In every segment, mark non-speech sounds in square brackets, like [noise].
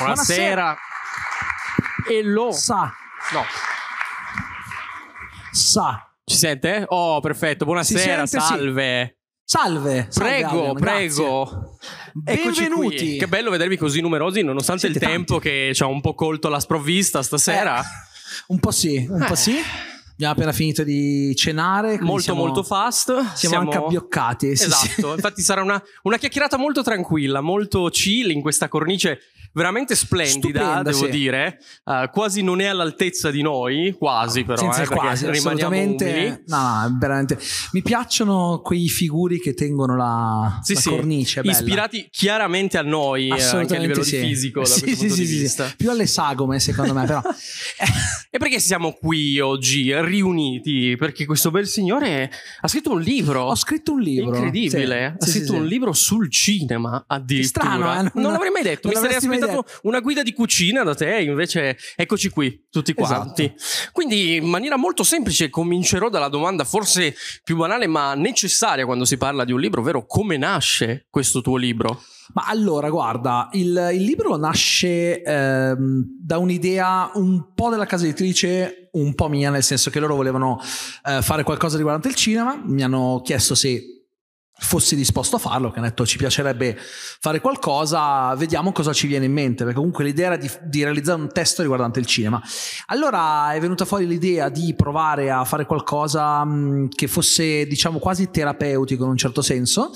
Buonasera. E lo sa. No. Sa. Ci sente? Oh, perfetto. Buonasera, sente, salve. Sì. salve. Salve. Prego, Adrian, prego. Grazie. Benvenuti. Qui. Che bello vedervi così numerosi, nonostante Siete il tempo tanti. che ci ha un po' colto la sprovvista stasera. Eh, un po' sì, un eh. po' sì. Abbiamo appena finito di cenare. Molto, siamo, molto fast. Siamo, siamo anche abbioccati. Sì, esatto. Sì. Infatti, sarà una, una, chiacchierata molto tranquilla, molto chill in questa cornice veramente splendida, Stupenda, devo sì. dire, uh, quasi non è all'altezza di noi, quasi però, Senza eh, quasi, assolutamente, no, veramente. Mi piacciono quei figuri che tengono la, sì, la sì. cornice, ispirati chiaramente a noi, eh, anche a livello sì. fisico, da sì, questo punto di vista. Più alle sagome, secondo me, però. [laughs] e perché siamo qui oggi, riuniti? Perché questo bel signore ha scritto un libro. Ho scritto un libro. Incredibile. ha scritto un libro sul cinema, addirittura. Strano, eh? non, non l'avrei mai detto, mi sarei aspettato aspettato esatto. una guida di cucina da te, invece eccoci qui, tutti esatto. quanti. Esatto. Quindi in maniera molto semplice comincerò dalla domanda forse più banale ma necessaria quando si parla di un libro, ovvero come nasce questo tuo libro? Ma allora, guarda, il, il libro nasce ehm, da un'idea un po' della casa editrice, un po' mia, nel senso che loro volevano eh, fare qualcosa riguardante il cinema, mi hanno chiesto se fossi disposto a farlo, che hanno detto ci piacerebbe fare qualcosa, vediamo cosa ci viene in mente, perché comunque l'idea era di, di, realizzare un testo riguardante il cinema. Allora è venuta fuori l'idea di provare a fare qualcosa mm, che fosse diciamo quasi terapeutico in un certo senso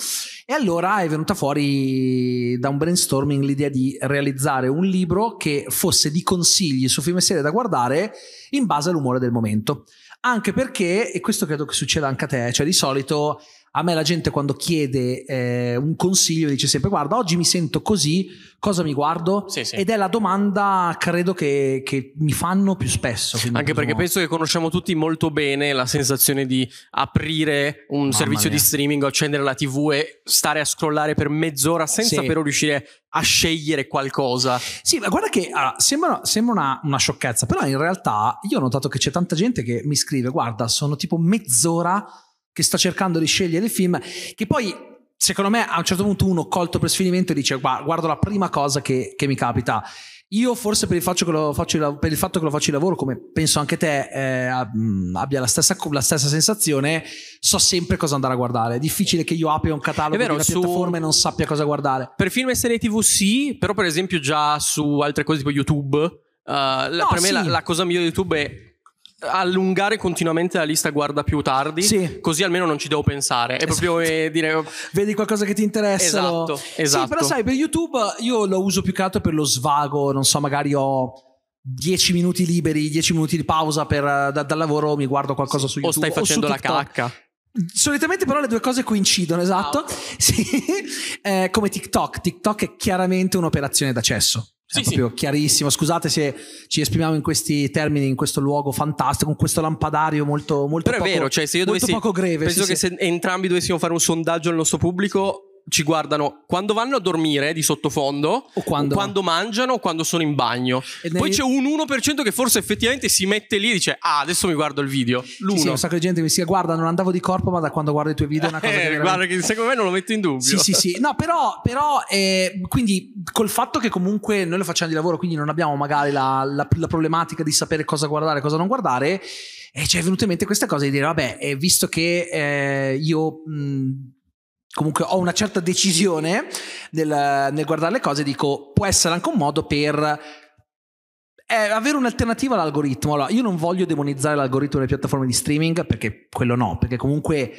e allora è venuta fuori da un brainstorming l'idea di realizzare un libro che fosse di consigli su film e serie da guardare in base all'umore del momento. Anche perché, e questo credo che succeda anche a te, cioè di solito a me la gente quando chiede eh, un consiglio dice sempre guarda oggi mi sento così, cosa mi guardo? Sì, sì. Ed è la domanda credo che, che mi fanno più spesso. Anche perché modo. penso che conosciamo tutti molto bene la sensazione di aprire un Mamma servizio mia. di streaming accendere la tv e stare a scrollare per mezz'ora senza sì. però riuscire a scegliere qualcosa. Sì, ma guarda che allora, ah, sembra, sembra una, una, sciocchezza, però in realtà io ho notato che c'è tanta gente che mi scrive guarda sono tipo mezz'ora che sto cercando di scegliere il film, che poi secondo me a un certo punto uno colto per sfinimento dice guardo la prima cosa che, che mi capita. Io forse per il, faccio, per il, fatto che lo faccio il lavoro, come penso anche te eh, mm, abbia la stessa, la stessa, sensazione, so sempre cosa andare a guardare. È difficile che io apri un catalogo vero, di una piattaforma e non sappia cosa guardare. Per film e serie TV sì, però per esempio già su altre cose tipo YouTube, uh, no, per me la, la cosa migliore di YouTube è allungare continuamente la lista guarda più tardi, sì. così almeno non ci devo pensare. È esatto. proprio eh, dire oh. vedi qualcosa che ti interessa. Esatto, esatto. Sì, però esatto. sai, per YouTube io lo uso più che altro per lo svago, non so, magari ho 10 minuti liberi, 10 minuti di pausa per, eh, da, dal lavoro, mi guardo qualcosa sì. su YouTube o stai facendo o la cacca. Solitamente però le due cose coincidono, esatto. Wow. Ah, [laughs] sì. Eh, come TikTok, TikTok è chiaramente un'operazione d'accesso. Sì, proprio sì. chiarissimo. Scusate se ci esprimiamo in questi termini, in questo luogo fantastico, con questo lampadario molto, molto Però poco, è vero, cioè se io dovessi, poco greve. Penso sì, che se entrambi dovessimo fare un sondaggio al nostro pubblico, ci guardano quando vanno a dormire di sottofondo, o quando, o quando mangiano, o quando sono in bagno. Nel... Poi c'è un 1% che forse effettivamente si mette lì e dice: Ah, adesso mi guardo il video. L'uno. Sì, sì, un sacco di gente mi dice: Guarda, non andavo di corpo, ma da quando guardo i tuoi video è una [laughs] eh, cosa. Eh, che veramente... Guarda, che secondo me non lo metto in dubbio. Sì, sì, sì. No, però, però eh, quindi col fatto che comunque noi lo facciamo di lavoro, quindi non abbiamo magari la, la, la problematica di sapere cosa guardare e cosa non guardare. E eh, ci è venuta in mente questa cosa di dire, vabbè, eh, visto che eh, io mh, comunque ho una certa decisione nel, nel guardare le cose, dico può essere anche un modo per è eh, avere un'alternativa all'algoritmo. Allora, io non voglio demonizzare l'algoritmo delle piattaforme di streaming perché quello no, perché comunque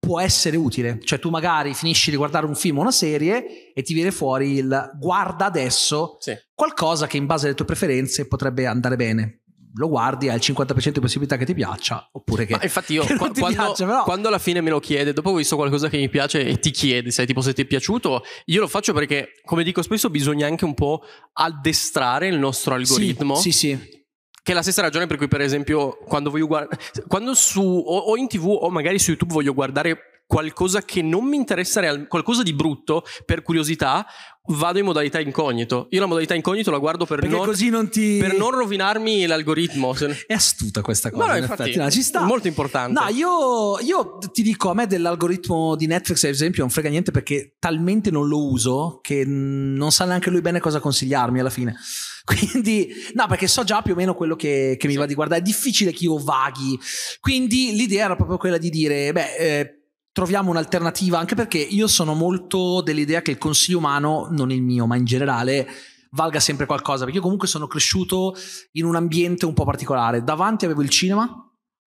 può essere utile. Cioè tu magari finisci di guardare un film o una serie e ti viene fuori il guarda adesso sì. qualcosa che in base alle tue preferenze potrebbe andare bene lo guardi hai il 50% di possibilità che ti piaccia oppure che Ma infatti io [laughs] qu- quando, piaccia, però... quando, alla fine me lo chiede dopo ho visto qualcosa che mi piace e ti chiede sai tipo se ti è piaciuto io lo faccio perché come dico spesso bisogna anche un po' addestrare il nostro algoritmo sì sì, sì. Che è la stessa ragione per cui, per esempio, quando voglio guardare. Quando su. O, o in tv o magari su YouTube voglio guardare qualcosa che non mi interessa realmente, qualcosa di brutto, per curiosità, vado in modalità incognito. Io la modalità incognito la guardo per, non, non, ti... per non, rovinarmi l'algoritmo. È astuta questa cosa, no, in effetti. No, ci sta. Molto importante. No, io, io, ti dico, a me dell'algoritmo di Netflix, ad esempio, non frega niente perché talmente non lo uso che non sa neanche lui bene cosa consigliarmi alla fine. [laughs] Quindi, no, perché so già più o meno quello che, che mi va di guardare. È difficile che io vaghi. Quindi l'idea era proprio quella di dire, beh... Eh, troviamo un'alternativa, anche perché io sono molto dell'idea che il consiglio umano, non il mio, ma in generale, valga sempre qualcosa, perché io comunque sono cresciuto in un ambiente un po' particolare. Davanti avevo il cinema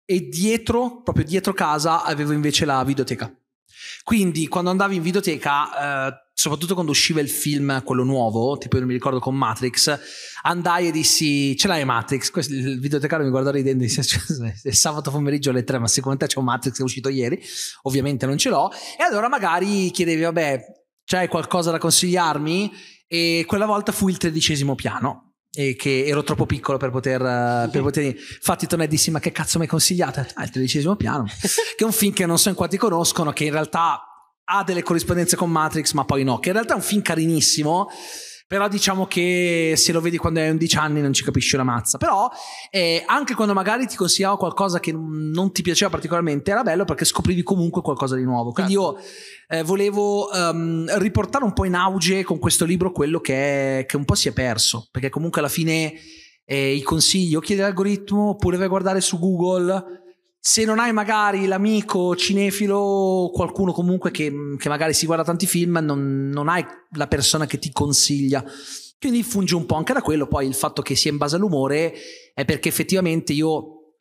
e dietro, proprio dietro casa, avevo invece la videoteca. Quindi quando andavi in videoteca, eh, soprattutto quando usciva il film, quello nuovo, tipo io mi ricordo con Matrix, andai e dissi, ce l'hai Matrix? Questo, il videotecario mi guardò ridendo e disse, [laughs] cioè, è sabato pomeriggio alle 3, ma secondo te c'è un Matrix che è uscito ieri? Ovviamente non ce l'ho. E allora magari chiedevi, vabbè, c'hai qualcosa da consigliarmi? E quella volta fu il tredicesimo piano e che ero troppo piccolo per poter, eh, per [laughs] poter infatti tornai e dissi ma che cazzo mi hai consigliato al tredicesimo piano [laughs] che è un film che non so in quanti conoscono che in realtà ha delle corrispondenze con Matrix ma poi no che in realtà è un film carinissimo però diciamo che se lo vedi quando hai 11 anni non ci capisci una mazza. Però eh, anche quando magari ti consigliavo qualcosa che non ti piaceva particolarmente, era bello perché scoprivi comunque qualcosa di nuovo. Quindi certo. io eh, volevo um, riportare un po' in auge con questo libro quello che, è, che un po' si è perso, perché comunque alla fine eh, i consigli o chiedi l'algoritmo oppure vai a guardare su Google se non hai magari l'amico cinefilo o qualcuno comunque che, mm, che, magari si guarda tanti film, non, non, hai la persona che ti consiglia. Quindi funge un po' anche da quello. Poi il fatto che sia in base all'umore è perché effettivamente io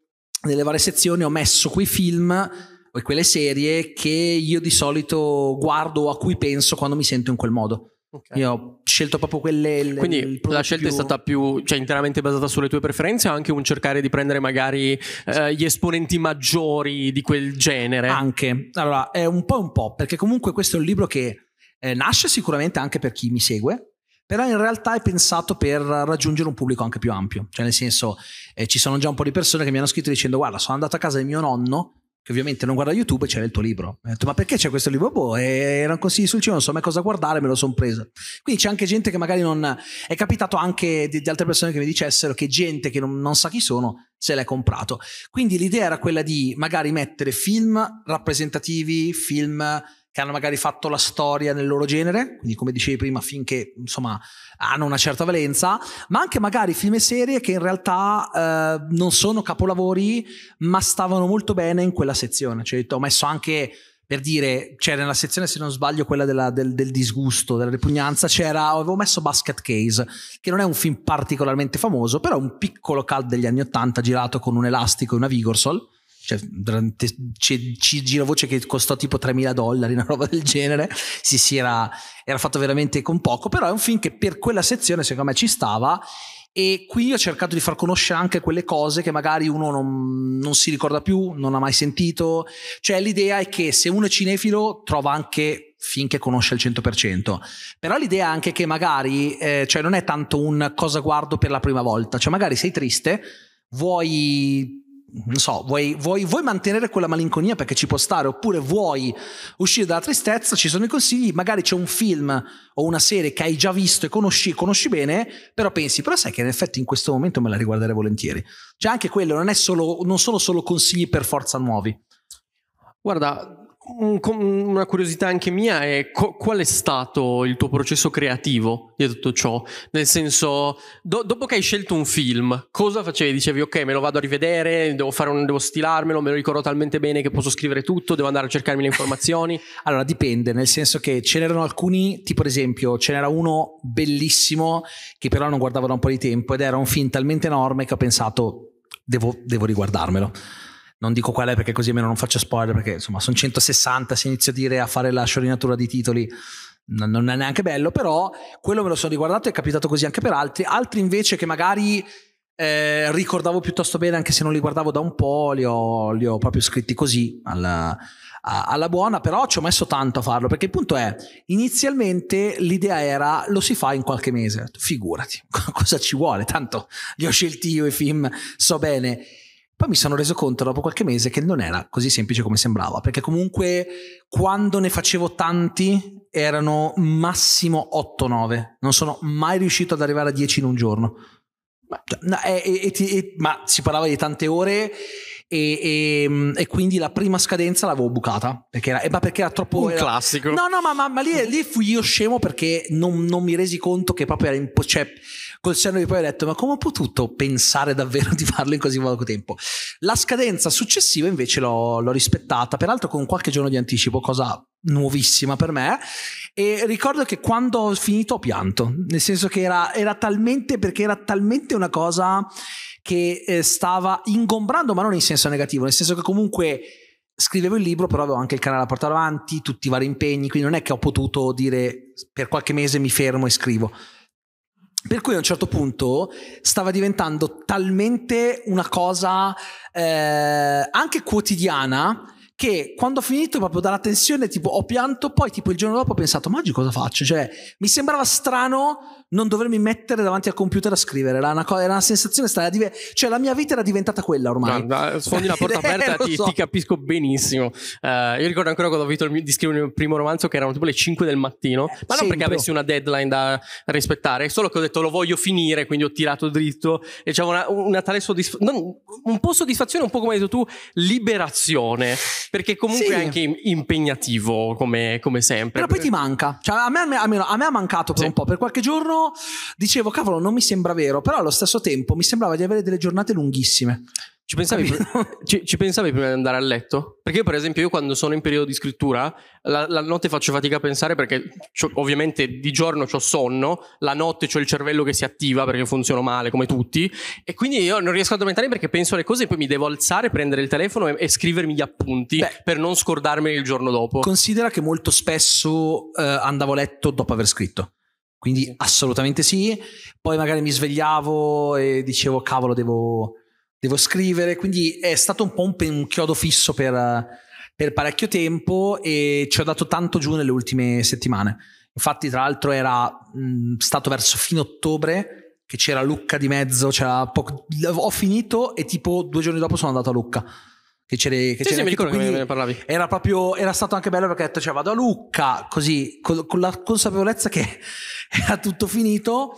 nelle varie sezioni ho messo quei film o quelle serie che io di solito guardo o a cui penso quando mi sento in quel modo. Okay. Io ho scelto proprio quelle. Le, Quindi la scelta più... è stata più, cioè, interamente basata sulle tue preferenze o anche un cercare di prendere magari eh, gli esponenti maggiori di quel genere? Anche. Allora, è un po' un po', perché comunque questo è un libro che eh, nasce sicuramente anche per chi mi segue, però in realtà è pensato per raggiungere un pubblico anche più ampio. Cioè, nel senso, eh, ci sono già un po' di persone che mi hanno scritto dicendo: Guarda, sono andato a casa di mio nonno che ovviamente non guarda YouTube, c'era il tuo libro. Ho detto, ma perché c'è questo libro? Boh, eh, erano consigli sul cinema, non so mai cosa guardare, me lo sono preso. Quindi c'è anche gente che magari non... È capitato anche di, di altre persone che mi dicessero che gente che non, non sa chi sono se l'è comprato. Quindi l'idea era quella di magari mettere film rappresentativi, film che hanno magari fatto la storia nel loro genere, quindi come dicevi prima, finché insomma hanno una certa valenza, ma anche magari film e serie che in realtà eh, non sono capolavori, ma stavano molto bene in quella sezione. Cioè, ho messo anche per dire, c'era cioè, nella sezione, se non sbaglio, quella della, del, del, disgusto, della ripugnanza, c'era, avevo messo Basket Case, che non è un film particolarmente famoso, però è un piccolo cult degli anni Ottanta girato con un elastico e una Vigorsol cioè, durante, ci, ci gira voce che costò tipo 3.000 dollari, [laughs] una roba del genere, si, si era, era fatto veramente con poco, però è un film che per quella sezione secondo me ci stava e qui ho cercato di far conoscere anche quelle cose che magari uno non, non, si ricorda più, non ha mai sentito. Cioè l'idea è che se uno è cinefilo trova anche finché conosce il 100%. Però l'idea è anche che magari eh, cioè non è tanto un cosa guardo per la prima volta, cioè magari sei triste, vuoi non so, vuoi, vuoi, vuoi, mantenere quella malinconia perché ci può stare, oppure vuoi uscire dalla tristezza, ci sono i consigli, magari c'è un film o una serie che hai già visto e conosci, conosci bene, però pensi, però sai che in effetti in questo momento me la riguarderei volentieri. Cioè anche quello, non, è solo, non sono solo consigli per forza nuovi. Guarda, una curiosità anche mia è co- qual è stato il tuo processo creativo di tutto ciò? Nel senso, do- dopo che hai scelto un film, cosa facevi? Dicevi, ok, me lo vado a rivedere, devo, un, devo, stilarmelo, me lo ricordo talmente bene che posso scrivere tutto, devo andare a cercarmi le informazioni? [laughs] allora, dipende, nel senso che ce n'erano alcuni, tipo ad esempio, ce n'era uno bellissimo che però non guardavo da un po' di tempo ed era un film talmente enorme che ho pensato, devo, devo riguardarmelo non dico qual è perché così almeno non faccio spoiler perché insomma sono 160 se inizio a dire a fare la sciorinatura di titoli non è neanche bello però quello me lo sono riguardato è capitato così anche per altri altri invece che magari eh, ricordavo piuttosto bene anche se non li guardavo da un po' li ho, li ho proprio scritti così alla, alla buona però ci ho messo tanto a farlo perché il punto è inizialmente l'idea era lo si fa in qualche mese figurati [laughs] cosa ci vuole tanto li ho scelti io i film so bene poi mi sono reso conto dopo qualche mese che non era così semplice come sembrava, perché comunque quando ne facevo tanti erano massimo 8-9, non sono mai riuscito ad arrivare a 10 in un giorno. Ma, cioè, no, e, e, e, ma si parlava di tante ore e, e, e, quindi la prima scadenza l'avevo bucata perché era, ma perché era troppo un era, classico no no ma, ma, ma lì, lì, fui io scemo perché non, non, mi resi conto che proprio era impossibile cioè, Col senno di poi ho detto, ma come ho potuto pensare davvero [laughs] di farlo in così poco tempo? La scadenza successiva invece l'ho, l'ho rispettata, peraltro con qualche giorno di anticipo, cosa nuovissima per me e ricordo che quando ho finito ho pianto nel senso che era, era talmente perché era talmente una cosa che eh, stava ingombrando ma non in senso negativo nel senso che comunque scrivevo il libro però avevo anche il canale da portare avanti tutti i vari impegni quindi non è che ho potuto dire per qualche mese mi fermo e scrivo per cui a un certo punto stava diventando talmente una cosa eh, anche quotidiana che quando ho finito proprio dalla tensione tipo ho pianto, poi tipo il giorno dopo ho pensato ma oggi cosa faccio? Cioè mi sembrava strano non dovermi mettere davanti al computer a scrivere, era una, co- era una sensazione strana, div- cioè la mia vita era diventata quella ormai. Guarda, sfondi la porta [laughs] eh, aperta, eh, ti, so. ti, capisco benissimo. Uh, io ricordo ancora quando ho vinto il, di scrivere il mio primo romanzo che erano tipo le 5 del mattino, ma non perché avessi una deadline da rispettare, solo che ho detto lo voglio finire, quindi ho tirato dritto e c'era una, una tale soddisfazione, un po' soddisfazione, un po' come hai detto tu, liberazione perché comunque sì. è anche impegnativo come, come, sempre. Però poi ti manca, cioè, a me, almeno, a me ha mancato per sì. un po', per qualche giorno dicevo cavolo non mi sembra vero, però allo stesso tempo mi sembrava di avere delle giornate lunghissime. Ci pensavi, ci, ci pensavi, prima di andare a letto? Perché, io, per esempio, io quando sono in periodo di scrittura, la, la notte faccio fatica a pensare perché ovviamente di giorno ho sonno, la notte ho il cervello che si attiva perché funziona male come tutti, e quindi io non riesco a addormentare perché penso alle cose e poi mi devo alzare, prendere il telefono e, e scrivermi gli appunti Beh, per non scordarmeli il giorno dopo. Considera che molto spesso eh, andavo a letto dopo aver scritto. Quindi assolutamente sì. Poi magari mi svegliavo e dicevo, cavolo, devo devo scrivere, quindi è stato un po' un, un chiodo fisso per, per, parecchio tempo e ci ho dato tanto giù nelle ultime settimane. Infatti, tra l'altro, era mh, stato verso fine ottobre che c'era Lucca di mezzo, c'era poco, ho finito e tipo due giorni dopo sono andato a Lucca che c'era che sì, sì, mi ricordo che ne parlavi. Era proprio era stato anche bello perché ho detto cioè vado a Lucca così con, con la consapevolezza che [laughs] era tutto finito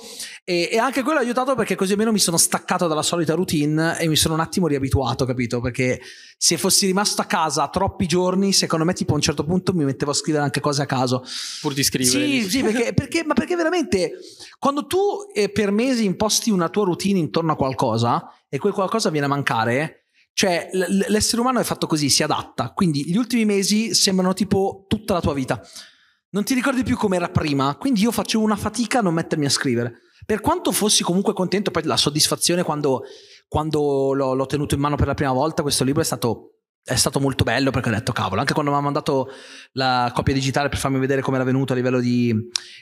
e, e, anche quello ha aiutato perché così almeno mi sono staccato dalla solita routine e mi sono un attimo riabituato capito perché se fossi rimasto a casa troppi giorni secondo me tipo a un certo punto mi mettevo a scrivere anche cose a caso pur di scrivere sì sì perché, [laughs] perché, ma perché veramente quando tu eh, per mesi imposti una tua routine intorno a qualcosa e quel qualcosa viene a mancare cioè, l- l'essere umano è fatto così, si adatta. Quindi gli ultimi mesi sembrano tipo tutta la tua vita. Non ti ricordi più come era prima, quindi io facevo una fatica a non mettermi a scrivere. Per quanto fossi comunque contento, poi la soddisfazione quando, quando l'ho, l'ho tenuto in mano per la prima volta, questo libro è stato è stato molto bello perché ho detto cavolo anche quando mi ha mandato la copia digitale per farmi vedere come era venuto a livello di,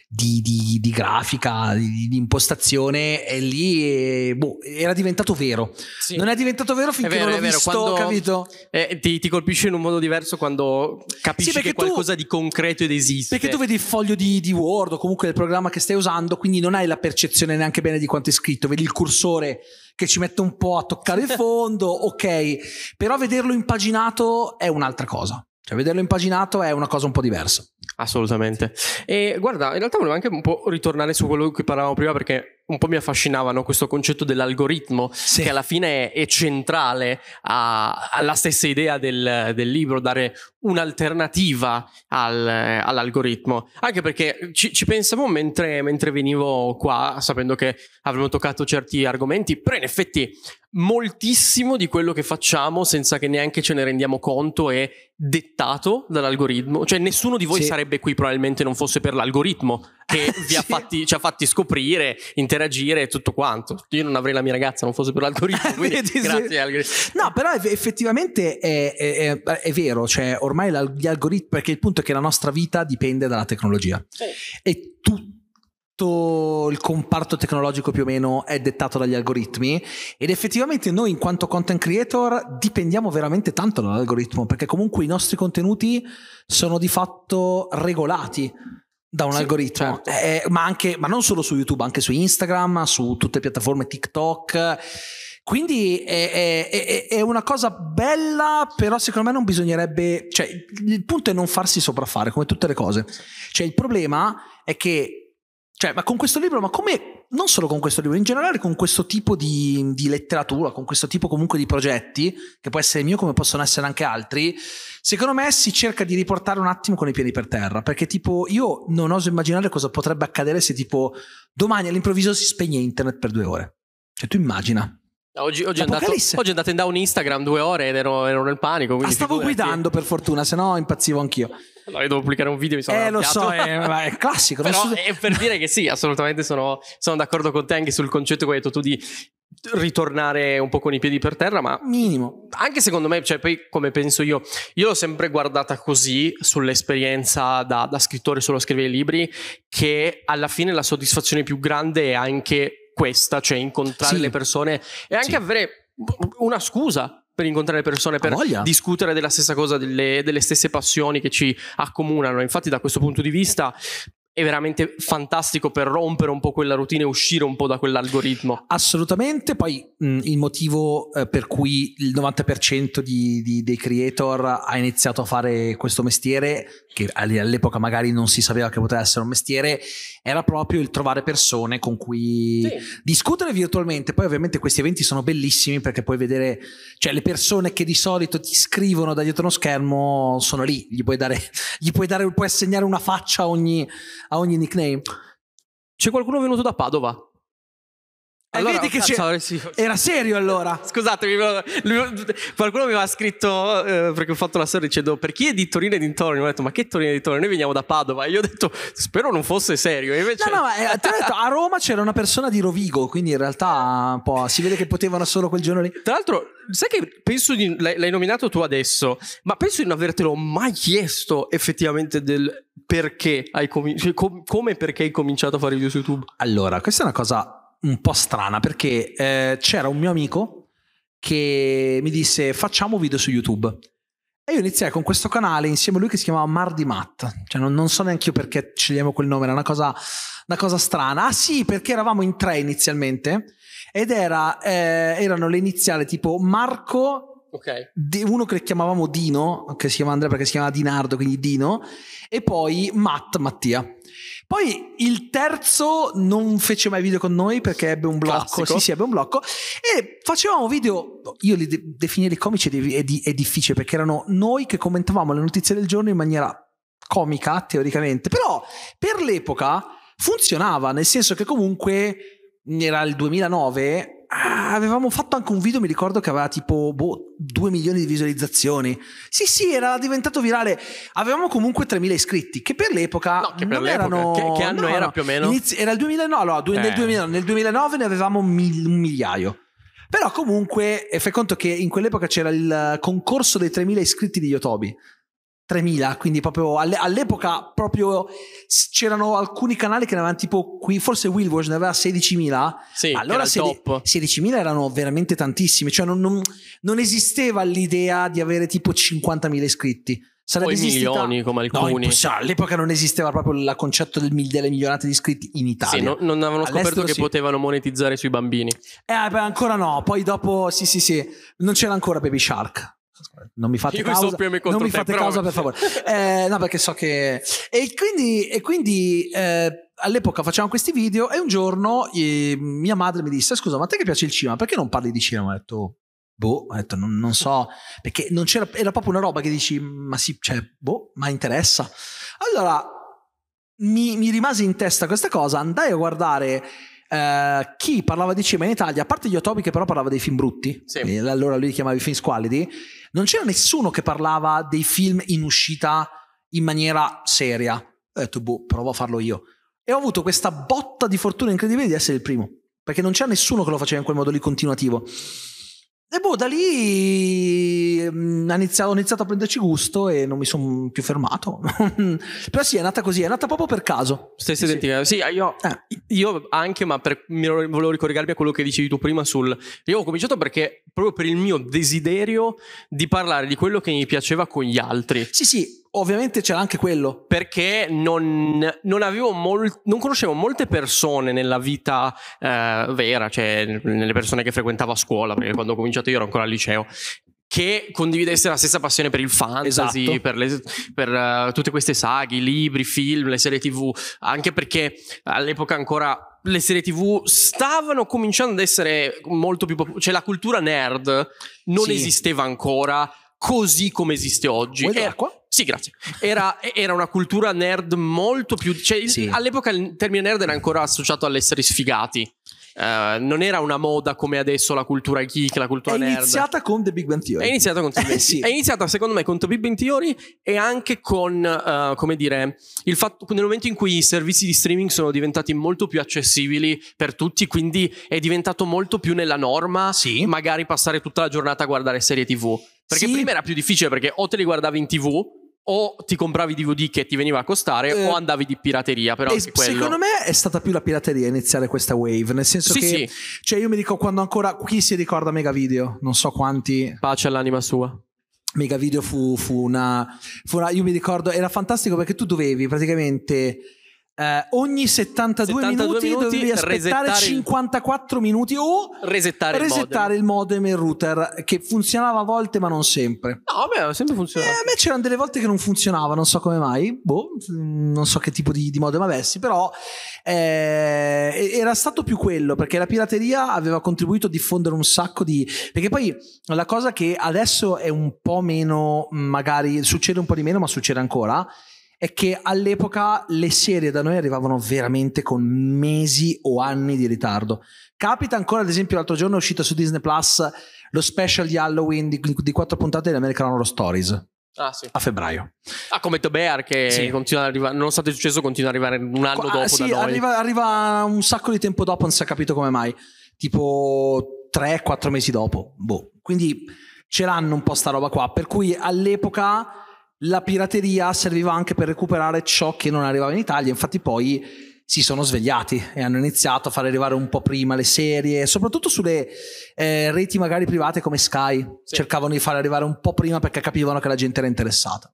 di, di, di grafica di, impostazione e lì boh, era diventato vero sì. non è diventato vero finché vero, non l'ho vero. visto quando, capito eh, ti, ti, colpisce in un modo diverso quando capisci sì, che qualcosa tu, di concreto ed esiste perché tu vedi il foglio di, Word o comunque il programma che stai usando quindi non hai la percezione neanche bene di quanto è scritto vedi il cursore che ci mette un po' a toccare il [laughs] fondo, ok, però vederlo impaginato è un'altra cosa. Cioè, vederlo impaginato è una cosa un po' diversa. Assolutamente. E guarda, in realtà volevo anche un po' ritornare su quello di cui parlavamo prima perché un po' mi affascinavano questo concetto dell'algoritmo sì. che alla fine è, centrale a, alla stessa idea del, del libro, dare un'alternativa al, all'algoritmo. Anche perché ci, ci pensavo mentre, mentre, venivo qua, sapendo che avremmo toccato certi argomenti, però in effetti moltissimo di quello che facciamo senza che neanche ce ne rendiamo conto è dettato dall'algoritmo. Cioè nessuno di voi sì. sarebbe qui probabilmente non fosse per l'algoritmo che [laughs] sì. ha fatti, ci ha fatti scoprire, interagire e tutto quanto. Io non avrei la mia ragazza non fosse per l'algoritmo. [laughs] Quindi sì. grazie all'algoritmo. No, però effettivamente è, è, è, è vero, cioè ormai gli algoritmi, perché il punto è che la nostra vita dipende dalla tecnologia. E tutto tutto il comparto tecnologico più o meno è dettato dagli algoritmi ed effettivamente noi in quanto content creator dipendiamo veramente tanto dall'algoritmo perché comunque i nostri contenuti sono di fatto regolati da un sì, algoritmo, certo. eh, eh ma, anche, ma non solo su YouTube, anche su Instagram, su tutte le piattaforme TikTok. Quindi è, è, è, una cosa bella, però secondo me non bisognerebbe, cioè il punto è non farsi sopraffare come tutte le cose. Cioè il problema è che cioè, ma con questo libro, ma come, non solo con questo libro, in generale con questo tipo di, di, letteratura, con questo tipo comunque di progetti, che può essere mio come possono essere anche altri, secondo me si cerca di riportare un attimo con i piedi per terra, perché tipo io non oso immaginare cosa potrebbe accadere se tipo domani all'improvviso si spegne internet per due ore. Cioè tu immagina, Oggi, oggi, è andato, oggi, è andato, in down Instagram due ore ed ero, ero nel panico. Ma ah, stavo guidando per fortuna, se no impazzivo anch'io. Allora, io devo pubblicare un video, mi sono Eh, arrabbiato. lo so, è, è classico. [laughs] Però so... è per dire che sì, assolutamente sono, sono d'accordo con te anche sul concetto che hai detto tu di ritornare un po' con i piedi per terra, ma minimo. Anche secondo me, cioè poi come penso io, io l'ho sempre guardata così sull'esperienza da, da scrittore solo a scrivere libri, che alla fine la soddisfazione più grande è anche questa, cioè incontrare sì. le persone e anche sì. avere una scusa per incontrare persone, per discutere della stessa cosa, delle, delle stesse passioni che ci accomunano. Infatti da questo punto di vista è veramente fantastico per rompere un po' quella routine e uscire un po' da quell'algoritmo. Assolutamente, poi mh, mm, il motivo eh, per cui il 90% di, di, dei creator ha iniziato a fare questo mestiere, che all'epoca magari non si sapeva che poteva essere un mestiere, era proprio il trovare persone con cui sì. discutere virtualmente. Poi ovviamente questi eventi sono bellissimi perché puoi vedere, cioè le persone che di solito ti scrivono da dietro uno schermo sono lì, gli puoi dare, [laughs] gli puoi, dare puoi assegnare una faccia a ogni, a ogni nickname. C'è qualcuno venuto da Padova? Allora, vedi che cazzo, sì. Era serio allora. Scusatemi, qualcuno mi aveva scritto eh, perché ho fatto la storia dicendo per chi è di Torino e dintorni? ho detto ma che Torino e dintorni? Noi veniamo da Padova. E io ho detto spero non fosse serio. Invece... No, no, ma eh, ti ho a Roma c'era una persona di Rovigo, quindi in realtà un po' si vede che potevano solo quel giorno lì. Tra l'altro, sai che penso di. L'hai, l'hai nominato tu adesso, ma penso di non avertelo mai chiesto effettivamente del perché hai cominciato. Cioè, com- come perché hai cominciato a fare video su YouTube? Allora, questa è una cosa un po' strana perché eh, c'era un mio amico che mi disse facciamo video su YouTube. E io iniziai con questo canale insieme a lui che si chiamava Mardi Matt. Cioè, non, non so neanche io perché scegliamo quel nome, era una cosa, una cosa strana. Ah sì, perché eravamo in tre inizialmente ed era, eh, erano le iniziali tipo Marco, Okay. uno che chiamavamo Dino, che si chiama Andrea perché si chiama Dinardo, quindi Dino, e poi Matt Mattia. Poi il terzo non fece mai video con noi perché ebbe un blocco. Classico. Sì, sì, ebbe un blocco. E facevamo video, io li de- definire comici è, di- è difficile perché erano noi che commentavamo le notizie del giorno in maniera comica, teoricamente. Però per l'epoca funzionava, nel senso che comunque era il 2009 Ah, avevamo fatto anche un video, mi ricordo che aveva tipo boh, 2 milioni di visualizzazioni. Sì, sì, era diventato virale. Avevamo comunque 3.000 iscritti, che per l'epoca no, che per l'epoca, erano... Che, che anno no, era no. più o meno? Inizi... Era il 2009, allora, eh. nel, 2009, nel 2009 ne avevamo mil, un migliaio. Però comunque, fai conto che in quell'epoca c'era il concorso dei 3.000 iscritti di Yotobi. 3000, quindi proprio all'epoca proprio c'erano alcuni canali che ne avevano tipo qui, forse Willwatch ne aveva 16.000, sì, allora 16, 16.000 erano veramente tantissimi, cioè non, non, non, esisteva l'idea di avere tipo 50.000 iscritti. Sarebbe Poi esistita... milioni come alcuni. No, cioè, all'epoca non esisteva proprio il concetto del, delle milionate di iscritti in Italia. Sì, no, non avevano scoperto All'estero che sì. potevano monetizzare sui bambini. Eh, beh, ancora no. Poi dopo, sì, sì, sì, non c'era ancora Baby Shark non mi fate Io causa, non mi fate causa per favore. Eh, no, perché so che... E quindi, e quindi eh, all'epoca facevamo questi video e un giorno eh, mia madre mi disse, scusa, ma a te che piace il cinema, perché non parli di cinema? Ho detto, boh, ho detto, non, non so, perché non c'era, era proprio una roba che dici, ma sì, cioè, boh, ma interessa. Allora, mi, mi rimase in testa questa cosa, andai a guardare eh, chi parlava di cinema in Italia, a parte gli Otomi che però parlava dei film brutti, sì. allora lui li chiamava i film squalidi, non c'era nessuno che parlava dei film in uscita in maniera seria. Ho detto, boh, provo a farlo io. E ho avuto questa botta di fortuna incredibile di essere il primo, perché non c'era nessuno che lo faceva in quel modo lì continuativo. E boh, da lì mm, ho iniziato a prenderci gusto e non mi sono più fermato. [laughs] Però sì, è nata così, è nata proprio per caso. Stessa sì, identica. Sì, io, eh. io anche, ma per, volevo ricollegarmi a quello che dicevi tu prima sul... Io ho cominciato perché proprio per il mio desiderio di parlare di quello che mi piaceva con gli altri. Sì, sì, Ovviamente c'era anche quello. Perché non, non, avevo mol- non conoscevo molte persone nella vita eh, vera, cioè nelle persone che frequentavo a scuola, perché quando ho cominciato io ero ancora al liceo, che condividesse la stessa passione per il fantasy, esatto. per, le, per uh, tutte queste saghe, i libri, film, le serie tv, anche perché all'epoca ancora le serie tv stavano cominciando ad essere molto più popolari, cioè la cultura nerd non sì. esisteva ancora così come esiste oggi. Vuoi era, sì, grazie. Era, era, una cultura nerd molto più. Cioè, sì. All'epoca il termine nerd era ancora associato all'essere sfigati. Uh, non era una moda come adesso la cultura geek, la cultura è nerd. È iniziata con The Big Bang Theory. È iniziata con The [laughs] eh, Big Bang Theory. È iniziata secondo me con The Big Bang Theory e anche con, uh, come dire, il fatto, nel momento in cui i servizi di streaming sono diventati molto più accessibili per tutti, quindi è diventato molto più nella norma sì. magari passare tutta la giornata a guardare serie tv. Perché sì. prima era più difficile perché o te li guardavi in tv o ti compravi DVD che ti veniva a costare eh, o andavi di pirateria però eh, quello... secondo me è stata più la pirateria iniziare questa wave nel senso sì, che sì. cioè io mi dico quando ancora chi si ricorda Mega Video non so quanti pace all'anima sua Mega Video fu, fu, una, fu una io mi ricordo era fantastico perché tu dovevi praticamente eh, ogni 72, 72 minuti, minuti dovevi aspettare 54 il... minuti o resettare, resettare il, modem. il modem e il router che funzionava a volte ma non sempre. No, a me sempre funzionava. Eh, a me c'erano delle volte che non funzionava, non so come mai, boh, non so che tipo di, di modem avessi, però eh, era stato più quello perché la pirateria aveva contribuito a diffondere un sacco di... perché poi la cosa che adesso è un po' meno, magari succede un po' di meno ma succede ancora è che all'epoca le serie da noi arrivavano veramente con mesi o anni di ritardo. Capita ancora, ad esempio, l'altro giorno è uscito su Disney Plus lo special di Halloween di, di quattro puntate di American Horror Stories. Ah, sì. a febbraio. Ah, come Tobear che sì. continua ad arrivare, nonostante il successo, continua ad arrivare un anno Qua, dopo. Sì, arriva, arriva, un sacco di tempo dopo, non si è capito come mai. Tipo 3-4 mesi dopo. Boh. Quindi ce l'hanno un po' sta roba qua. Per cui all'epoca la pirateria serviva anche per recuperare ciò che non arrivava in Italia, infatti poi si sono svegliati e hanno iniziato a far arrivare un po' prima le serie, soprattutto sulle eh, reti magari private come Sky, sì. cercavano di far arrivare un po' prima perché capivano che la gente era interessata.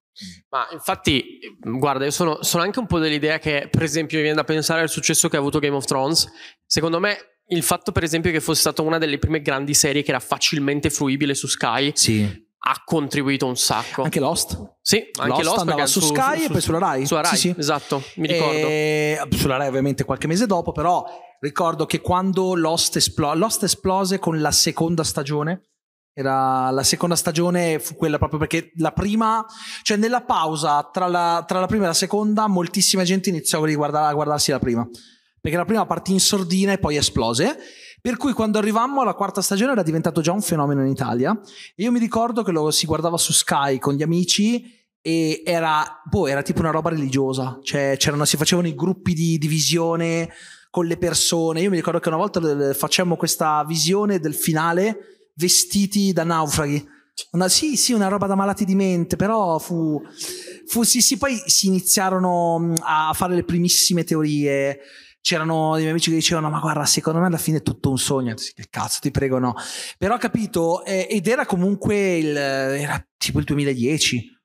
Ma infatti, guarda, io sono, sono anche un po' dell'idea che, per esempio, mi viene da pensare al successo che ha avuto Game of Thrones. Secondo me, il fatto, per esempio, che fosse stata una delle prime grandi serie che era facilmente fruibile su Sky, sì ha contribuito un sacco. Anche Lost? Sì, anche Lost, Lost andava su, su Sky su, e poi sulla Rai. Sulla Rai, sì, sì. esatto, mi ricordo. E, eh, sulla Rai ovviamente qualche mese dopo, però ricordo che quando Lost, esplo- Lost esplose con la seconda stagione, era la seconda stagione fu quella proprio perché la prima, cioè nella pausa tra la, tra la prima e la seconda moltissima gente iniziò a, a guardarsi la prima, perché la prima partì in sordina e poi esplose per cui quando arrivammo alla quarta stagione era diventato già un fenomeno in Italia. io mi ricordo che lo si guardava su Sky con gli amici e era, boh, era tipo una roba religiosa. Cioè, si facevano i gruppi di, di visione con le persone. Io mi ricordo che una volta facemmo questa visione del finale vestiti da naufraghi. Una, sì, sì, una roba da malati di mente, però fu, fu sì, sì, poi si iniziarono a fare le primissime teorie c'erano dei miei amici che dicevano ma guarda secondo me alla fine è tutto un sogno che cazzo ti prego no però ho capito eh, ed era comunque il, era tipo il 2010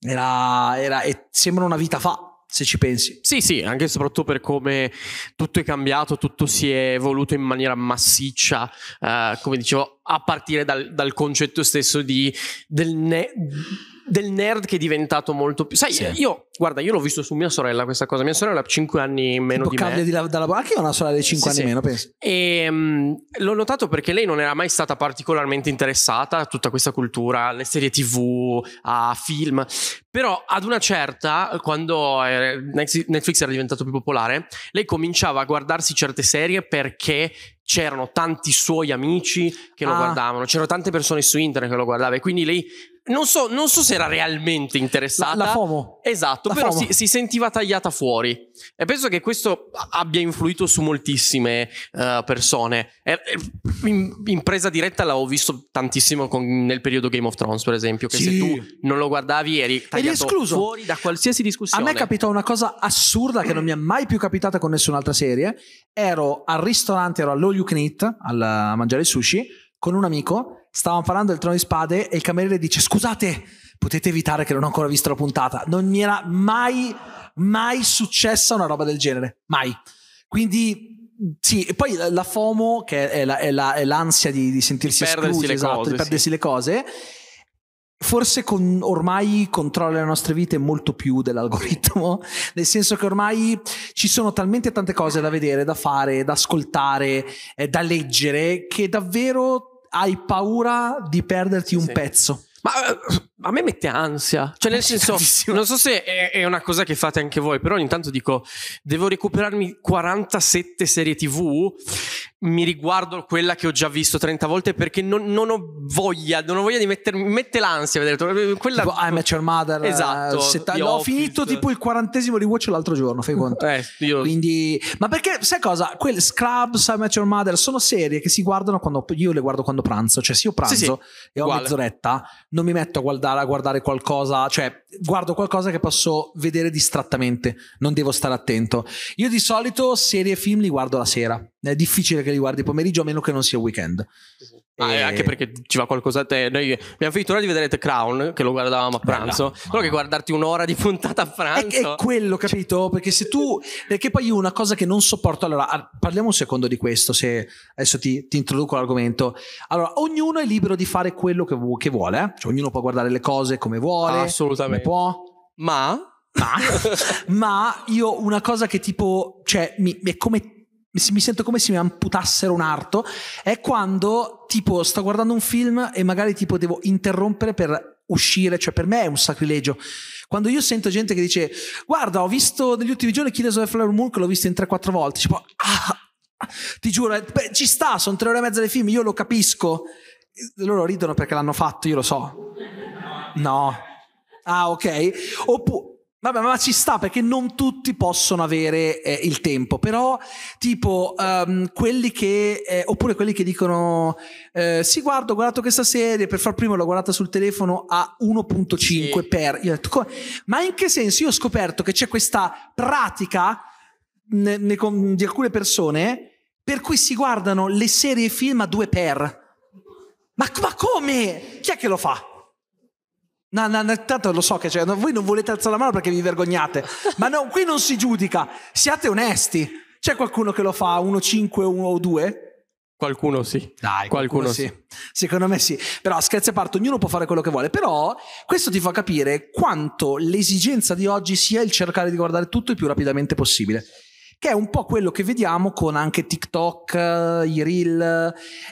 era, era sembra una vita fa se ci pensi. Sì, sì, anche e soprattutto per come tutto è cambiato, tutto si è evoluto in maniera massiccia. Uh, come dicevo, a partire dal, dal concetto stesso di, del, ne- del, nerd che è diventato molto più... Sai, sì. io, guarda, io l'ho visto su mia sorella questa cosa, mia sorella ha 5 anni meno tipo di cambia me. Di la, dalla, anche io ho una sorella di 5 sì, anni sì. meno, penso. E, um, l'ho notato perché lei non era mai stata particolarmente interessata a tutta questa cultura, alle serie tv, a film, però ad una certa, quando eh, Netflix era diventato più popolare, lei cominciava a guardarsi certe serie perché c'erano tanti suoi amici che lo ah. guardavano, c'erano tante persone su internet che lo guardavano e quindi lei non so, non so, se era realmente interessata. La, la FOMO. Esatto, la però FOMO. Si, si, sentiva tagliata fuori. E penso che questo abbia influito su moltissime uh, persone. E, in, in, presa diretta l'ho visto tantissimo con, nel periodo Game of Thrones, per esempio, che sì. se tu non lo guardavi eri tagliato eri fuori da qualsiasi discussione. A me è capitata una cosa assurda che non mi è mai più capitata con nessun'altra serie. Ero al ristorante, ero all'All You Can Eat, al, a mangiare il sushi, con un amico stavamo parlando del trono di spade e il cameriere dice scusate, potete evitare che non ho ancora visto la puntata. Non mi era mai, mai successa una roba del genere, mai. Quindi sì, e poi la FOMO, che è, la, è, la, è l'ansia di, di sentirsi di esclusi, le esatto, cose, di perdersi sì. le cose, forse con, ormai controlla le nostre vite molto più dell'algoritmo, [laughs] nel senso che ormai ci sono talmente tante cose da vedere, da fare, da ascoltare, eh, da leggere, che davvero hai paura di perderti un sì. pezzo. Ma eh, a me mette ansia, cioè nel senso, non so se è, è, una cosa che fate anche voi, però ogni tanto dico, devo recuperarmi 47 serie tv, mi riguardo quella che ho già visto 30 volte perché non, non ho voglia, non ho voglia di mettermi, mette l'ansia vedere cioè, quella... Tipo, I Match Your Mother, esatto, eh, setta... no, ho finito tipo il quarantesimo rewatch l'altro giorno, fai conto. eh, io... Quindi, ma perché, sai cosa, Quel Scrubs, I'm Match Your Mother, sono serie che si guardano quando, io le guardo quando pranzo, cioè se io pranzo sì, sì. e ho Uguale. mezz'oretta, non mi metto a guardare andare a guardare qualcosa, cioè guardo qualcosa che posso vedere distrattamente, non devo stare attento. Io di solito serie e film li guardo la sera, è difficile che li guardi pomeriggio a meno che non sia weekend. Ah, eh, e... Anche perché ci va qualcosa a te. Noi abbiamo finito ora di vedere The Crown, che lo guardavamo a pranzo. Bella. Però che guardarti un'ora di puntata a pranzo. È, è quello, capito? Perché se tu. Perché poi io una cosa che non sopporto. Allora, ah, parliamo un secondo di questo. Se adesso ti, ti introduco l'argomento. Allora, ognuno è libero di fare quello che, vu- che vuole. Eh? Cioè, ognuno può guardare le cose come vuole. Assolutamente. Come può. Ma. Ma, [laughs] ma io una cosa che tipo. Cioè, mi, mi è come mi sento come se mi amputassero un arto, è quando tipo sto guardando un film e magari tipo devo interrompere per uscire, cioè per me è un sacrilegio. Quando io sento gente che dice guarda ho visto negli ultimi giorni Killers of the Flower Moon che l'ho visto in 3-4 volte, tipo ah, ti giuro, eh, beh, ci sta, sono tre ore e mezza di film, io lo capisco. Loro ridono perché l'hanno fatto, io lo so. No. Ah ok. Oppure Vabbè, ma ci sta perché non tutti possono avere eh, il tempo, però tipo um, quelli che, eh, oppure quelli che dicono, eh, sì guardo, ho guardato questa serie, per far prima l'ho guardata sul telefono a 1.5 sì. per... Detto, ma in che senso? Io ho scoperto che c'è questa pratica ne, ne, di alcune persone per cui si guardano le serie e film a 2 per. Ma, ma come? Chi è che lo fa? No, no, no, tanto lo so che cioè, no, voi non volete alzare la mano perché vi vergognate, ma no, qui non si giudica, siate onesti. C'è qualcuno che lo fa 1,5, 1 2? Qualcuno sì. Dai, qualcuno, qualcuno sì. Secondo me sì. Però scherzi a parte, ognuno può fare quello che vuole. Però questo ti fa capire quanto l'esigenza di oggi sia il cercare di guardare tutto il più rapidamente possibile che è un po' quello che vediamo con anche TikTok, eh, i reel,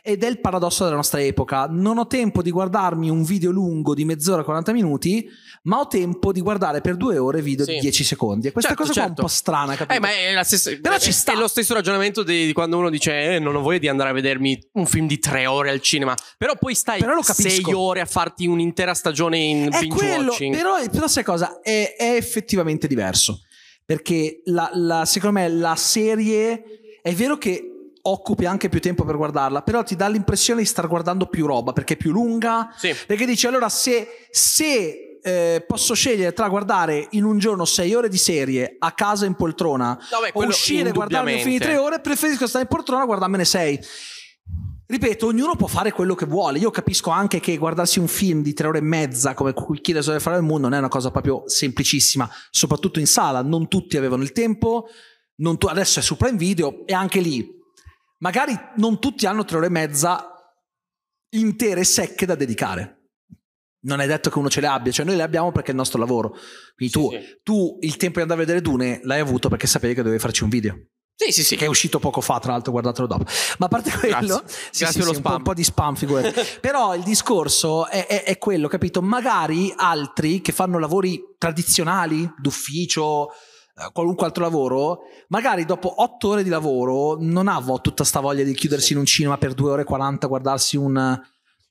eh, ed è il paradosso della nostra epoca. Non ho tempo di guardarmi un video lungo di mezz'ora, 40 minuti, ma ho tempo di guardare per due ore video sì. di 10 secondi. E questa certo, cosa certo. è un certo. po' strana, capito? Eh, ma è la stessa, Però ci sta. È lo stesso ragionamento di, quando uno dice eh, non ho voglia di andare a vedermi un film di tre ore al cinema, però poi stai però sei ore a farti un'intera stagione in è binge quello, watching. Però, però sai cosa? È, è effettivamente diverso perché la, la, secondo me la serie è vero che occupi anche più tempo per guardarla, però ti dà l'impressione di star guardando più roba perché è più lunga. Sì. Perché dici allora se, se eh, posso scegliere tra guardare in un giorno sei ore di serie a casa in poltrona no, beh, o uscire e guardarmi fino a 3 ore, preferisco stare in poltrona a guardarmene sei. Ripeto, ognuno può fare quello che vuole. Io capisco anche che guardarsi un film di tre ore e mezza come Chi le deve fare al mondo non è una cosa proprio semplicissima, soprattutto in sala. Non tutti avevano il tempo, tu- adesso è su Prime Video e anche lì. Magari non tutti hanno tre ore e mezza intere secche da dedicare. Non è detto che uno ce le abbia, cioè noi le abbiamo perché è il nostro lavoro. Quindi sì, tu, sì. tu il tempo di andare a vedere Dune l'hai avuto perché sapevi che dovevi farci un video. Sì, sì, sì. Che è uscito poco fa, tra l'altro, guardatelo dopo. Ma a parte quello, Grazie. Sì, Grazie sì, sì, un, po', un, po', di spam, figurati. [laughs] Però il discorso è, è, è quello, capito? Magari altri che fanno lavori tradizionali, d'ufficio, eh, qualunque altro lavoro, magari dopo otto ore di lavoro non ha tutta sta voglia di chiudersi sì. in un cinema per due ore e 40 guardarsi un, un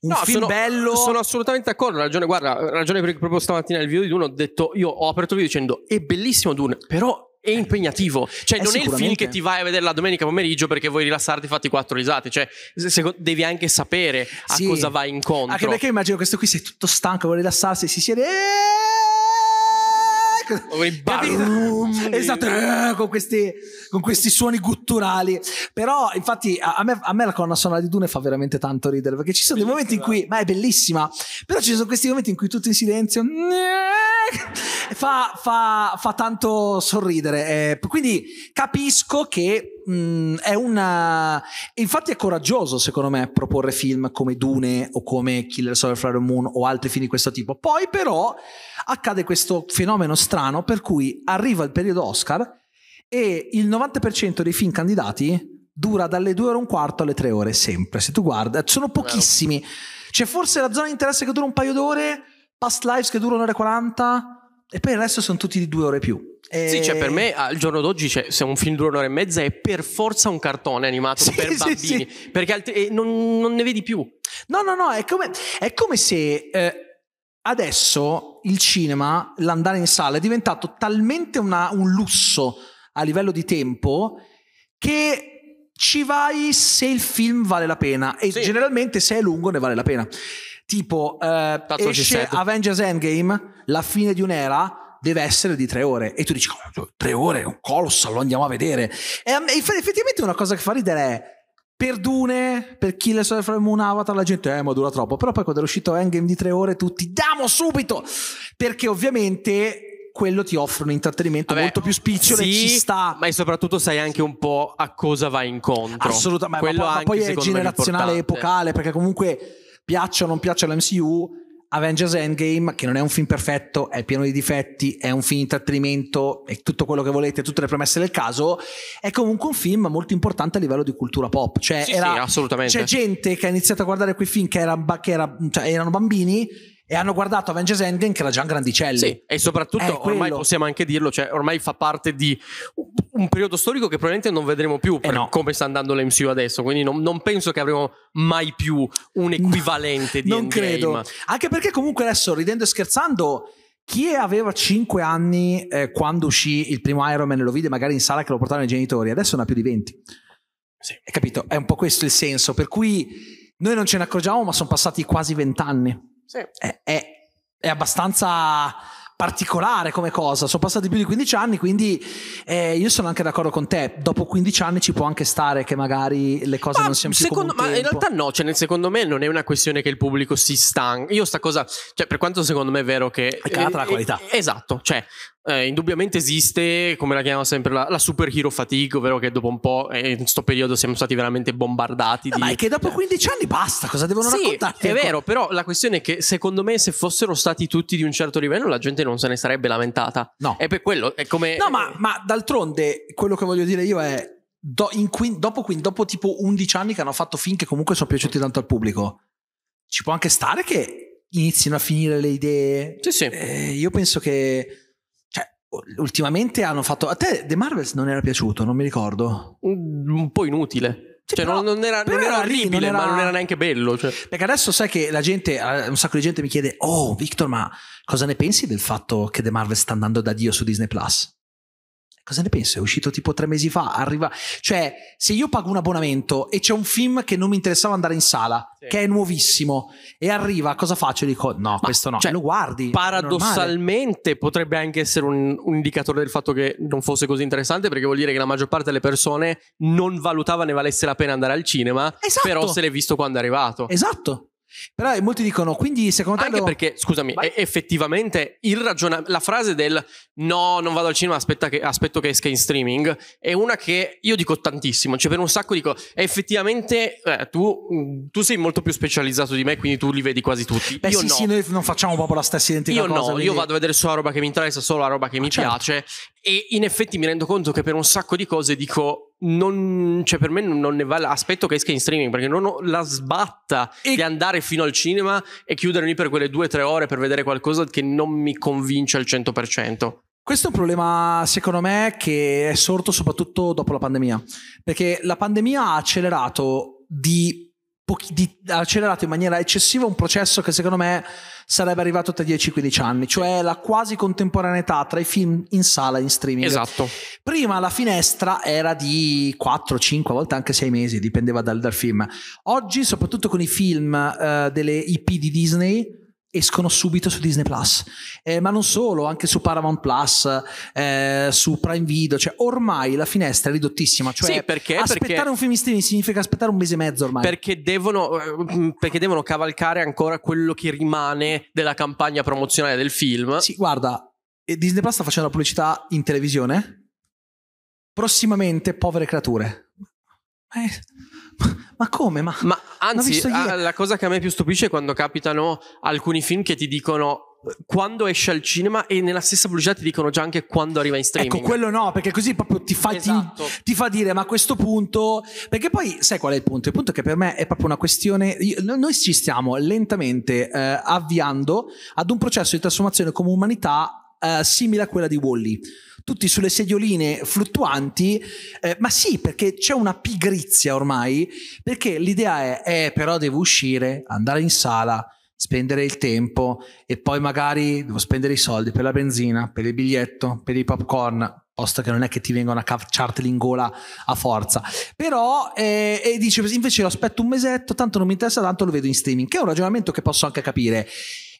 no, film sono, bello. Sono assolutamente d'accordo. Ragione, guarda, ragione perché proprio stamattina nel video di Dune ho detto: Io ho aperto il video dicendo è bellissimo Dune, però è impegnativo. Cioè, eh, non è il film che ti vai a vedere la domenica pomeriggio perché vuoi rilassarti e fatti quattro risate. Cioè, se, devi anche sapere a sì. cosa vai incontro. Anche perché immagino questo qui, sei tutto stanco, vuoi rilassarsi, si siede. Eeeh! esatto, eh, con questi, con questi, suoni gutturali. Però, infatti, a, me, a me la colonna sonora di Dune fa veramente tanto ridere perché ci sono bellissima. dei momenti in cui, ma è bellissima, però ci sono questi momenti in cui tutto in silenzio fa, fa, fa tanto sorridere. Eh, quindi capisco che mh, mm, è una... Infatti è coraggioso secondo me proporre film come Dune o come Killer Soul Flower Moon o altri film di questo tipo. Poi però accade questo fenomeno strano per cui arriva il periodo Oscar e il 90% dei film candidati dura dalle 2 ore e un quarto alle 3 ore sempre, se tu guardi. Sono pochissimi. C'è cioè, forse la zona di interesse che dura un paio d'ore, Past Lives che dura un'ora e 40 e poi il resto sono tutti di 2 ore più. E... Sì, cioè per eh, me al giorno d'oggi cioè, se un film dura un'ora e mezza è per forza un cartone animato sì, per sì, bambini, sì. perché altri, non, non, ne vedi più. No, no, no, è come, è come se eh, adesso il cinema, l'andare in sala, è diventato talmente una, un lusso a livello di tempo che ci vai se il film vale la pena e generalmente se è lungo ne vale la pena. Tipo, eh, esce Avengers Endgame, la fine di un'era deve essere di tre ore. E tu dici, cioè, tre ore, un colosso, lo andiamo a vedere. E effettivamente una cosa che fa ridere è, per Dune, per Killer Soul from Moon Avatar, la gente, eh, ma dura troppo. Però poi quando è uscito Endgame di tre ore, tutti, diamo subito! Perché ovviamente quello ti offre un intrattenimento Vabbè, molto più spicciolo sì, e ci sta. Ma e soprattutto sai anche un po' a cosa vai incontro. Assolutamente, quello ma, poi, ma poi è generazionale, è epocale, perché comunque piaccia o non piaccia l'MCU Avengers Endgame, che non è un film perfetto, è pieno di difetti, è un film di trattenimento, è tutto quello che volete, tutte le premesse del caso, è comunque un film molto importante a livello di cultura pop. Cioè, sì, era, sì, assolutamente. C'è gente che ha iniziato a guardare quei film che, era, che era, cioè, erano bambini e hanno guardato Avengers Endgame che era già un grandicelli. Sì, e soprattutto eh, ormai quello. possiamo anche dirlo, cioè ormai fa parte di un periodo storico che probabilmente non vedremo più per eh no. come sta andando l'MCU adesso, quindi non, non, penso che avremo mai più un [laughs] equivalente no, di non Endgame. credo. Anche perché comunque adesso ridendo e scherzando chi aveva 5 anni eh, quando uscì il primo Iron Man e lo vide magari in sala che lo portavano i genitori, adesso ne ha più di 20. Sì. Hai capito? È un po' questo il senso, per cui noi non ce ne accorgiamo, ma sono passati quasi 20 anni. Sì. È, è, è abbastanza particolare come cosa. Sono passati più di 15 anni, quindi eh, io sono anche d'accordo con te. Dopo 15 anni ci può anche stare che magari le cose ma non siano secondo, più. Secondo, ma in realtà no, cioè, nel secondo me non è una questione che il pubblico si stanca. Io sta cosa, cioè, per quanto secondo me è vero che. È calata eh, la qualità. Eh, esatto, cioè, eh, indubbiamente esiste, come la chiamano sempre, la, la superhero fatica, ovvero che dopo un po', eh, in questo periodo siamo stati veramente bombardati. Eh, di... Ma è che dopo 15 cioè. anni basta, cosa devono sì, raccontarti? È vero, però la questione è che secondo me se fossero stati tutti di un certo livello la gente non se ne sarebbe lamentata. No. È per quello, è come... No, ma, ma d'altronde quello che voglio dire io è... Do, quin, dopo, quindi, dopo tipo 11 anni che hanno fatto film che comunque sono piaciuti tanto al pubblico, ci può anche stare che inizino a finire le idee. Sì, sì. Eh, io penso che ultimamente hanno fatto... A te The Marvels non era piaciuto, non mi ricordo. Un, po' inutile. Cioè, cioè, però, non, era, non era orribile, non era... ma non era neanche bello. Cioè. Perché adesso sai che la gente, eh, un sacco di gente mi chiede: Oh, Victor, ma cosa ne pensi del fatto che The Marvel sta andando da Dio su Disney Plus? Cosa ne pensi? È uscito tipo tre mesi fa, arriva... Cioè, se io pago un abbonamento e c'è un film che non mi interessava andare in sala, sì. che è nuovissimo, e arriva, cosa faccio? E dico, no, Ma, questo no. Cioè, lo guardi. Paradossalmente potrebbe anche essere un, un indicatore del fatto che non fosse così interessante, perché vuol dire che la maggior parte delle persone non valutava ne valesse la pena andare al cinema, esatto. però se l'è visto quando è arrivato. Esatto. Però eh, molti dicono, quindi secondo te... Anche devo... perché, scusami, effettivamente il ragionamento, la frase del no, non vado al cinema, che, aspetto che esca in streaming, è una che io dico tantissimo, cioè per un sacco dico, effettivamente eh, tu, mm, tu, sei molto più specializzato di me, quindi tu li vedi quasi tutti. Beh, io sì, no. sì, noi non facciamo proprio la stessa identica io cosa. no, quindi... io vado a vedere solo la roba che mi interessa, solo la roba che mi certo. piace e in effetti mi rendo conto che per un sacco di cose dico non, cioè per me non ne vale aspetto che esca in streaming perché non ho la sbatta e... di andare fino al cinema e chiudermi per quelle due o tre ore per vedere qualcosa che non mi convince al 100%. Questo è un problema, secondo me, che è sorto soprattutto dopo la pandemia, perché la pandemia ha accelerato di pochi, di, accelerato in maniera eccessiva un processo che secondo me sarebbe arrivato tra 10-15 anni, cioè la quasi contemporaneità tra i film in sala e in streaming. Esatto. Prima la finestra era di 4, 5, a volte anche 6 mesi, dipendeva dal, dal film. Oggi, soprattutto con i film eh, delle IP di Disney, escono subito su Disney Plus, eh, ma non solo, anche su Paramount Plus, eh, su Prime Video, cioè ormai la finestra è ridottissima, cioè sì, perché, aspettare perché, un film in streaming significa aspettare un mese e mezzo ormai. Perché devono, eh, mm, perché devono cavalcare ancora quello che rimane della campagna promozionale del film. Sì, guarda, eh, Disney Plus sta facendo la pubblicità in televisione, prossimamente Povere Creature. Eh ma come? Ma, ma anzi, ah, la cosa che a me più stupisce è quando capitano alcuni film che ti dicono eh, quando esce al cinema e nella stessa pubblicità ti dicono già anche quando arriva in ecco, streaming. Ecco, quello no, perché così proprio ti fa, esatto. ti, ti fa, dire ma a questo punto... Perché poi sai qual è il punto? Il punto è che per me è proprio una questione... Io, noi ci stiamo lentamente eh, avviando ad un processo di trasformazione come umanità eh, simile a quella di Wally tutti sulle sedioline fluttuanti, eh, ma sì, perché c'è una pigrizia ormai, perché l'idea è, eh, però devo uscire, andare in sala, spendere il tempo e poi magari devo spendere i soldi per la benzina, per il biglietto, per i popcorn, posto che non è che ti vengono a cacciarteli in gola a forza. Però, eh, e dice invece lo aspetto un mesetto, tanto non mi interessa, tanto lo vedo in streaming, che è un ragionamento che posso anche capire.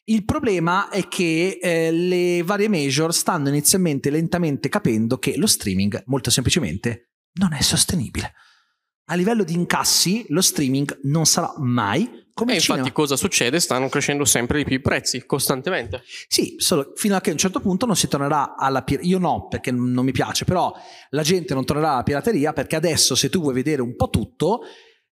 Il problema è che eh, le varie major stanno inizialmente lentamente capendo che lo streaming, molto semplicemente, non è sostenibile. A livello di incassi, lo streaming non sarà mai come e infatti cinema. cosa succede? Stanno crescendo sempre di più i prezzi, costantemente. Sì, solo fino a che a un certo punto non si tornerà alla pirateria. Io no, perché non mi piace, però la gente non tornerà alla pirateria perché adesso se tu vuoi vedere un po' tutto,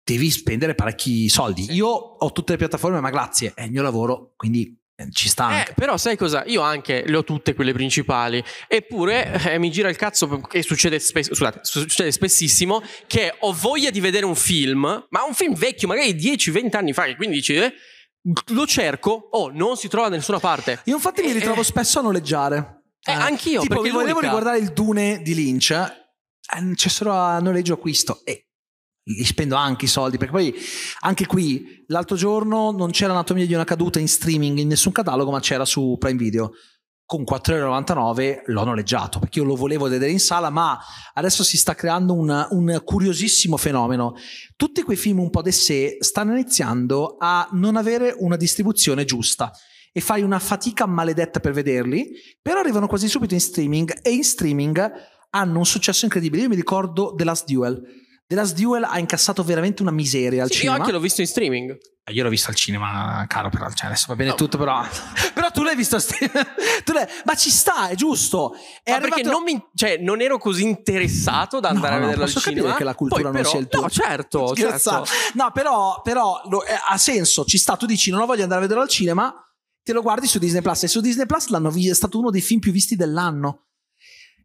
devi spendere parecchi soldi. Sì. Io ho tutte le piattaforme, ma grazie, è il mio lavoro, quindi eh, ci sta. Eh, però sai cosa? Io anche le ho tutte quelle principali, eppure eh, mi gira il cazzo e succede, spess- scusate, succede spessissimo che ho voglia di vedere un film, ma un film vecchio, magari 10-20 anni fa, che quindi dici, eh, lo cerco, oh, non si trova da nessuna parte. Io infatti mi eh, ritrovo eh. spesso a noleggiare. Eh, anch'io, tipo, perché volevo riguardare il Dune di Lynch, eh, c'è solo a noleggio acquisto e li spendo anche i soldi, perché poi anche qui l'altro giorno non c'era Anatomia di una caduta in streaming in nessun catalogo, ma c'era su Prime Video. Con 4,99€ l'ho noleggiato perché io lo volevo vedere in sala, ma adesso si sta creando un, un curiosissimo fenomeno. Tutti quei film un po' di sé stanno iniziando a non avere una distribuzione giusta e fai una fatica maledetta per vederli, però arrivano quasi subito in streaming e in streaming hanno un successo incredibile. Io mi ricordo The Last Duel The Last Duel ha incassato veramente una miseria al sì, cinema. Io anche l'ho visto in streaming. Eh, io l'ho visto al cinema, caro, però cioè adesso va bene no. tutto, però. [laughs] però tu l'hai visto. [laughs] tu streaming. ma ci sta, è giusto. È arrivato... perché non, mi, cioè, non ero così interessato ad andare no, a vederlo no, posso al cinema. che la cultura Poi, non sia il tuo. No, certo, [laughs] certo. No, però, però lo, eh, ha senso, ci sta. Tu dici, non lo voglio andare a vederlo al cinema, te lo guardi su Disney Plus. E su Disney Plus l'hanno vi- è stato uno dei film più visti dell'anno.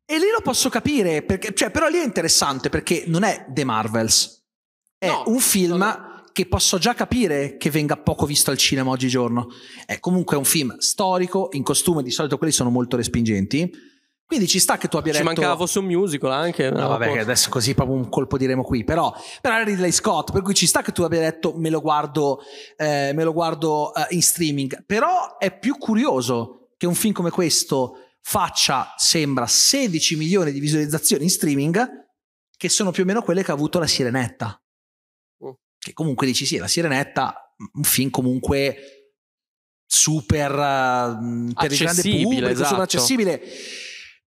E lì lo posso capire, perché, cioè, però lì è interessante perché non è The Marvels, è no, un film no. che posso già capire che venga poco visto al cinema oggigiorno. È comunque un film storico, in costume di solito quelli sono molto respingenti. Quindi ci sta che tu abbia ci detto... Ci mancava fosse un musical anche. No, vabbè, adesso così proprio un colpo diremo qui. Però, però era Ridley Scott, per cui ci sta che tu abbia detto me lo guardo, eh, me lo guardo eh, in streaming. Però è più curioso che un film come questo faccia, sembra, 16 milioni di visualizzazioni in streaming, che sono più o meno quelle che ha avuto la Sirenetta. Oh. Che comunque dici sì, la Sirenetta, un film comunque super eh, per il grande pubblico, esatto. super accessibile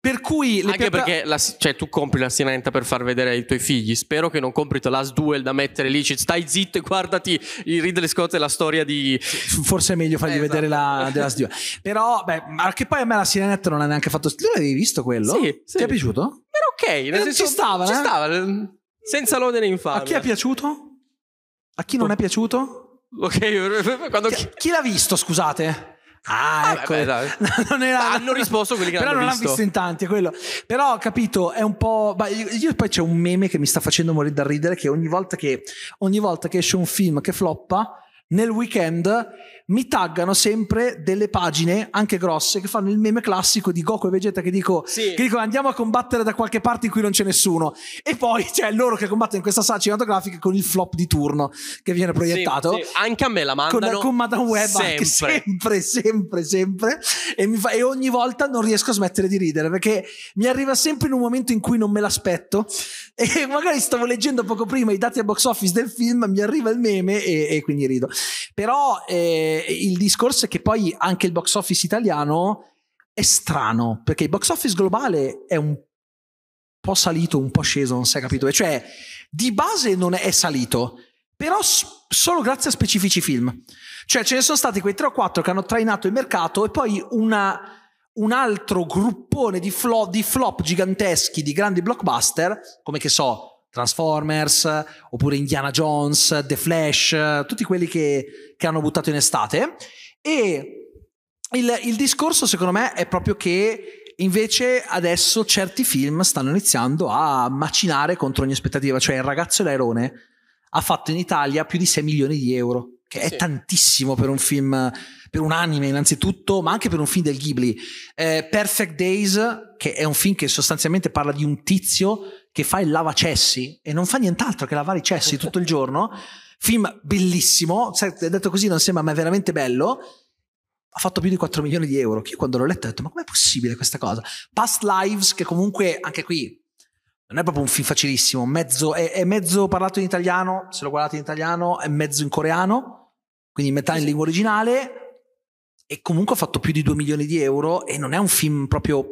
per cui le Anche piatta... perché la, cioè, tu compri la Sinenta per far vedere ai tuoi figli. Spero che non compri la Last Duel da mettere lì. Stai zitto e guardati il Ridley Scott e la storia di. Forse è meglio fargli eh, esatto. vedere la esatto. The Last Duel. Però, beh, anche poi a me la Sinenta non ha neanche fatto. Tu l'avevi visto quello? Sì, sì. Ti è piaciuto? Era ok. Nel eh, senso, ci stava, ci eh? stava. Senza lode né infame. A chi è piaciuto? A chi non è piaciuto? Ok, [laughs] quando... chi, chi l'ha visto, scusate? Ah, ah, ecco. Vabbè, esatto. dai. [laughs] non era... Ah, hanno risposto quelli che Però non l'hanno visto in tanti, quello. Però ho capito, è un po'. Io, io, poi c'è un meme che mi sta facendo morire da ridere: che ogni volta che, ogni volta che esce un film che floppa, nel weekend mi taggano sempre delle pagine, anche grosse, che fanno il meme classico di Goku e Vegeta che, dico, sì. che dicono andiamo a combattere da qualche parte in cui non c'è nessuno. E poi [laughs] c'è cioè, loro che combattono in questa sala cinematografica con il flop di turno che viene proiettato. Sì, sì. Anche a me la mandano. Con, con Madame Web sempre. sempre, sempre, sempre. E, fa, e, ogni volta non riesco a smettere di ridere perché mi arriva sempre in un momento in cui non me l'aspetto. [laughs] E magari stavo leggendo poco prima i dati a box office del film, mi arriva il meme e, e quindi rido. Però... Eh, eh, il discorso è che poi anche il box office italiano è strano, perché il box office globale è un po' salito, un po' sceso, non si è capito. E cioè, di base non è, è salito, però s- solo grazie a specifici film. Cioè, ce ne sono stati quei 3 o 4 che hanno trainato il mercato e poi una, un altro gruppone di, flo- di flop giganteschi, di grandi blockbuster, come che so, Transformers, oppure Indiana Jones, The Flash, tutti quelli che, che hanno buttato in estate. E il, il discorso secondo me è proprio che Invece adesso certi film stanno iniziando a macinare contro ogni aspettativa, cioè il ragazzo e l'aerone ha fatto in Italia più di 6 milioni di euro, che sì. è tantissimo per un film per un anime innanzitutto, ma anche per un film del Ghibli. Eh, Perfect Days, che è un film che sostanzialmente parla di un tizio che fa il lavacessi e non fa nient'altro che lavare i cessi tutto il giorno. Film bellissimo, detto così non sembra, ma è veramente bello ha fatto più di 4 milioni di euro. Che io quando l'ho letto ho detto: Ma com'è possibile questa cosa? Past Lives, che comunque anche qui non è proprio un film facilissimo. Mezzo, è, è, mezzo parlato in italiano, se lo guardate in italiano, è mezzo in coreano, quindi metà in lingua originale e comunque ha fatto più di 2 milioni di euro e non è un film proprio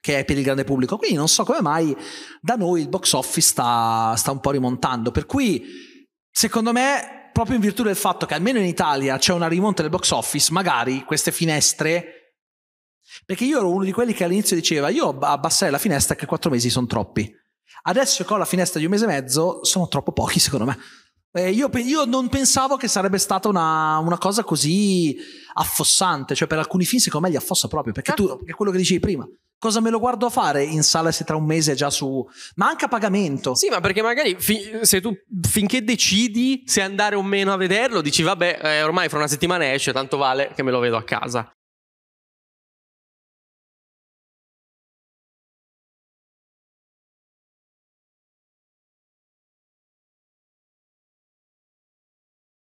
che è per il grande pubblico, quindi non so come mai da noi il box office sta, sta un po' rimontando, per cui secondo me proprio in virtù del fatto che almeno in Italia c'è una rimonta del box office, magari queste finestre perché io ero uno di quelli che all'inizio diceva io abbasserei la finestra che quattro mesi sono troppi. Adesso che ho la finestra di un mese e mezzo sono troppo pochi secondo me. Eh, io, io, non pensavo che sarebbe stata una, una, cosa così affossante, cioè per alcuni film secondo me li affossa proprio, perché certo. tu, è quello che dicevi prima, cosa me lo guardo a fare in sala se tra un mese è già su... ma anche a pagamento. Sì, ma perché magari fi- se tu finché decidi se andare o meno a vederlo, dici vabbè eh, ormai fra una settimana esce, tanto vale che me lo vedo a casa.